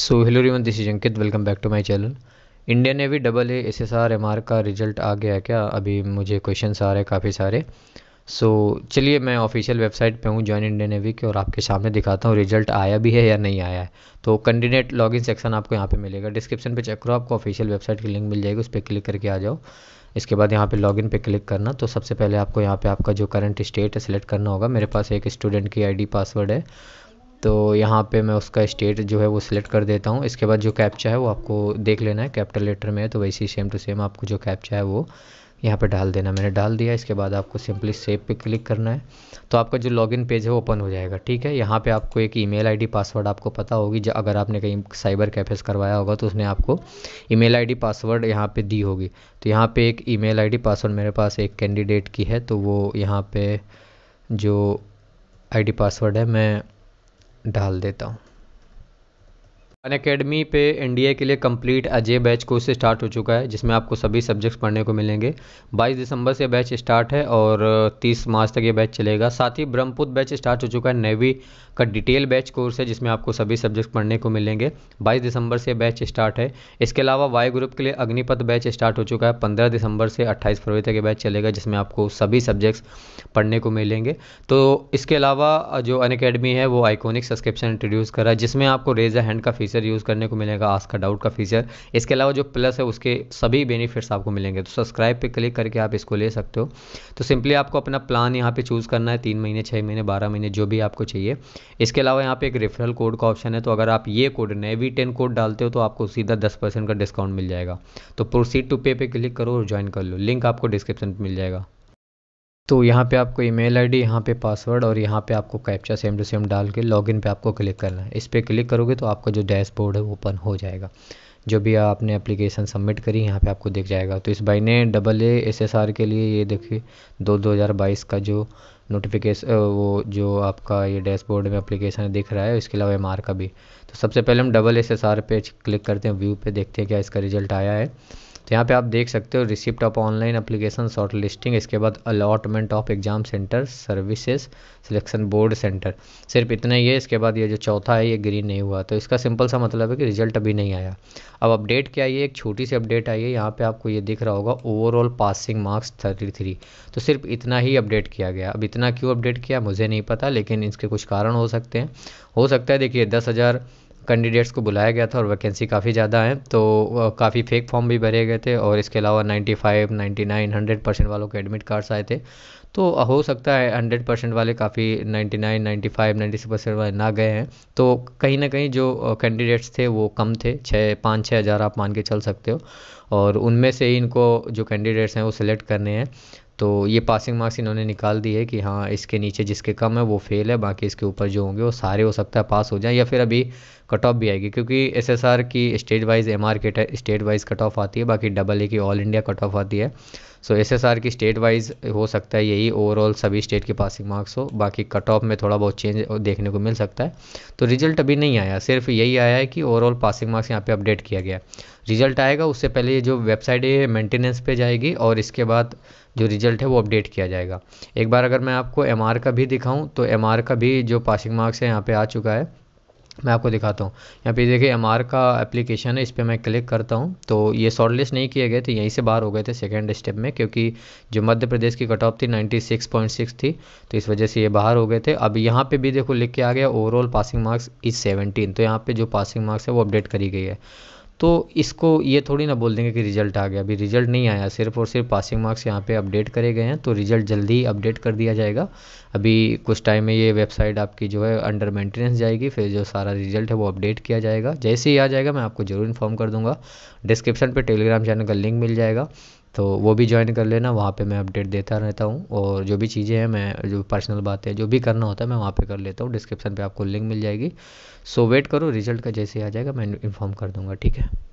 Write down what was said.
सो hello रिवन this is Ankit welcome back to my channel Indian Navy double A S S R M R का result आ गया है क्या अभी मुझे क्वेश्चन आ रहे हैं काफ़ी सारे सो so, चलिए मैं ऑफिशियल वेबसाइट पे हूँ जॉइन इंडियन नेवी के और आपके सामने दिखाता हूँ रिजल्ट आया भी है या नहीं आया है तो कैंडिडेट लॉगिन सेक्शन आपको यहाँ पे मिलेगा डिस्क्रिप्शन पे चेक करो आपको ऑफिशियल वेबसाइट की लिंक मिल जाएगी उस पर क्लिक करके आ जाओ इसके बाद यहाँ पे लॉगिन पे क्लिक करना तो सबसे पहले आपको यहाँ पे आपका जो करंट स्टेट है सेलेक्ट करना होगा मेरे पास एक स्टूडेंट की आईडी पासवर्ड है तो यहाँ पे मैं उसका स्टेट जो है वो सिलेक्ट कर देता हूँ इसके बाद जो कैप्चा है वो आपको देख लेना है कैपिटल लेटर में है तो वैसे ही सेम टू सेम आपको जो कैप्चा है वो यहाँ पे डाल देना मैंने डाल दिया इसके बाद आपको सिंपली सेव पे क्लिक करना है तो आपका जो लॉगिन पेज है ओपन हो जाएगा ठीक है यहाँ पे आपको एक ईमेल आईडी पासवर्ड आपको पता होगी जो अगर आपने कहीं साइबर कैफेस करवाया होगा तो उसने आपको ईमेल आईडी पासवर्ड यहाँ पे दी होगी तो यहाँ पे एक ई मेल पासवर्ड मेरे पास एक कैंडिडेट की है तो वो यहाँ पर जो आई पासवर्ड है मैं डाल देता हूँ अन अकेडमी पे एनडीए के लिए complete Ajay batch course start हो चुका है जिसमें आपको सभी सब्जेक्ट्स पढ़ने को मिलेंगे 22 दिसंबर से बैच स्टार्ट है और 30 मार्च तक ये बैच चलेगा साथ ही ब्रह्मपुत्र बैच स्टार्ट हो चुका है नेवी का डिटेल बैच कोर्स है जिसमें आपको सभी सब्जेक्ट्स पढ़ने को मिलेंगे बाईस दिसंबर से बैच स्टार्ट है इसके अलावा वाई ग्रुप के लिए अग्निपथ बैच स्टार्ट हो चुका है पंद्रह दिसंबर से अट्ठाईस फरवरी तक ये बैच चलेगा जिसमें आपको सभी सब्जेक्ट्स पढ़ने को मिलेंगे तो इसके अलावा जो अन है वो आइकोनिक सब्सक्रिप्शन इंट्रोड्यूस करा है जिसमें आपको रेज हैंड का फीस फीचर यूज़ करने को मिलेगा आज का डाउट का फीचर इसके अलावा जो प्लस है उसके सभी बेनिफिट्स आपको मिलेंगे तो सब्सक्राइब पे क्लिक करके आप इसको ले सकते हो तो सिंपली आपको अपना प्लान यहाँ पे चूज़ करना है तीन महीने छः महीने बारह महीने जो भी आपको चाहिए इसके अलावा यहाँ पे एक रेफरल कोड का ऑप्शन है तो अगर आप ये कोड नेवी टेन कोड डालते हो तो आपको सीधा दस परसेंट का डिस्काउंट मिल जाएगा तो प्रोसीड टू पे पे क्लिक करो और ज्वाइन कर लो लिंक आपको डिस्क्रिप्शन पर मिल जाएगा तो यहाँ पे आपको ईमेल आईडी यहाँ पे पासवर्ड और यहाँ पे आपको कैप्चा सेम टू सेम डाल के लॉगिन पे आपको क्लिक करना है इस पर क्लिक करोगे तो आपका जो डैशबोर्ड है वो ओपन हो जाएगा जो भी आपने एप्लीकेशन सबमिट करी यहाँ पे आपको दिख जाएगा तो इस भाई ने double A S S R के लिए ये देखिए दो दो हज़ार बाईस का जो नोटिफिकेशन वो जो आपका ये डैशबोर्ड में एप्लीकेशन दिख रहा है इसके अलावा एम आर का भी तो सबसे पहले हम डबल एस एस आर पे क्लिक करते हैं व्यू पे देखते हैं क्या इसका रिजल्ट आया है तो यहाँ पे आप देख सकते हो receipt of online application short listing इसके बाद allotment of exam centre services selection board centre सिर्फ इतना ही है इसके बाद ये जो चौथा है ये ग्रीन नहीं हुआ तो इसका सिंपल सा मतलब है कि रिजल्ट अभी नहीं आया अब अपडेट क्या आई है एक छोटी सी अपडेट आई है यहाँ पर आपको ये दिख रहा होगा ओवरऑल पासिंग मार्क्स थर्टी तो सिर्फ इतना ही अपडेट किया गया अब इतना क्यों अपडेट किया मुझे नहीं पता लेकिन इसके कुछ कारण हो सकते हैं हो सकता है देखिए दस हज़ार कैंडिडेट्स को बुलाया गया था और वैकेंसी काफ़ी ज़्यादा है तो काफ़ी फेक फॉर्म भी भरे गए थे और इसके अलावा 95, 99, 100 परसेंट वालों के एडमिट कार्ड्स आए थे तो हो सकता है हंड्रेड परसेंट वाले काफ़ी ninety nine ninety five ninety percent वाले ना गए हैं तो कहीं ना कहीं जो कैंडिडेट्स थे वो कम थे छः पाँच छः हज़ार आप मान के चल सकते हो और उनमें से ही इनको जो कैंडिडेट्स हैं वो सिलेक्ट करने हैं तो ये पासिंग मार्क्स इन्होंने निकाल दिए कि हाँ इसके नीचे जिसके कम है वो फेल है बाकी इसके ऊपर जो होंगे वो सारे हो सकता है पास हो जाएं या फिर अभी कट ऑफ भी आएगी क्योंकि एसएसआर की state wise M R state wise cut off आती है बाकी डबल ए की ऑल इंडिया कट ऑफ आती है सो एस एस आर की स्टेट वाइज हो सकता है यही ओवरऑल सभी स्टेट के पासिंग मार्क्स हो बाकी कट ऑफ में थोड़ा बहुत चेंज देखने को मिल सकता है तो रिजल्ट अभी नहीं आया सिर्फ यही आया है कि ओवरऑल पासिंग मार्क्स यहाँ पे अपडेट किया गया रिजल्ट आएगा उससे पहले ये जो वेबसाइट है मेंटेनेंस पे जाएगी और इसके बाद जो रिजल्ट है वो अपडेट किया जाएगा एक बार अगर मैं आपको एम का भी दिखाऊँ तो एम का भी जो पासिंग मार्क्स है यहाँ पर आ चुका है मैं आपको दिखाता हूँ यहाँ पे देखिए एम का एप्लीकेशन है इस पर मैं क्लिक करता हूँ तो ये शॉर्ट लिस्ट नहीं किए गए थे यहीं से बाहर हो गए थे सेकेंड स्टेप में क्योंकि जो मध्य प्रदेश की कट ऑफ थी 96.6 थी तो इस वजह से ये बाहर हो गए थे अब यहाँ पे भी देखो लिख के आ गया overall passing marks is seventeen तो यहाँ पर जो पासिंग मार्क्स है वो अपडेट करी गई है तो इसको ये थोड़ी ना बोल देंगे कि रिजल्ट आ गया अभी रिजल्ट नहीं आया सिर्फ और सिर्फ पासिंग मार्क्स यहाँ पे अपडेट करे गए हैं तो रिजल्ट जल्दी ही अपडेट कर दिया जाएगा अभी कुछ टाइम में ये वेबसाइट आपकी जो है अंडर मेंटेनेंस जाएगी फिर जो सारा रिजल्ट है वो अपडेट किया जाएगा जैसे ही आ जाएगा मैं आपको ज़रूर इन्फॉर्म कर दूँगा डिस्क्रिप्शन पर टेलीग्राम चैनल का लिंक मिल जाएगा तो वो भी ज्वाइन कर लेना वहाँ पे मैं अपडेट देता रहता हूँ और जो भी चीज़ें हैं मैं जो पर्सनल बातें जो भी करना होता है मैं वहाँ पे कर लेता हूँ डिस्क्रिप्शन पे आपको लिंक मिल जाएगी सो वेट करो रिजल्ट का जैसे ही आ जाएगा मैं इन्फॉर्म कर दूँगा ठीक है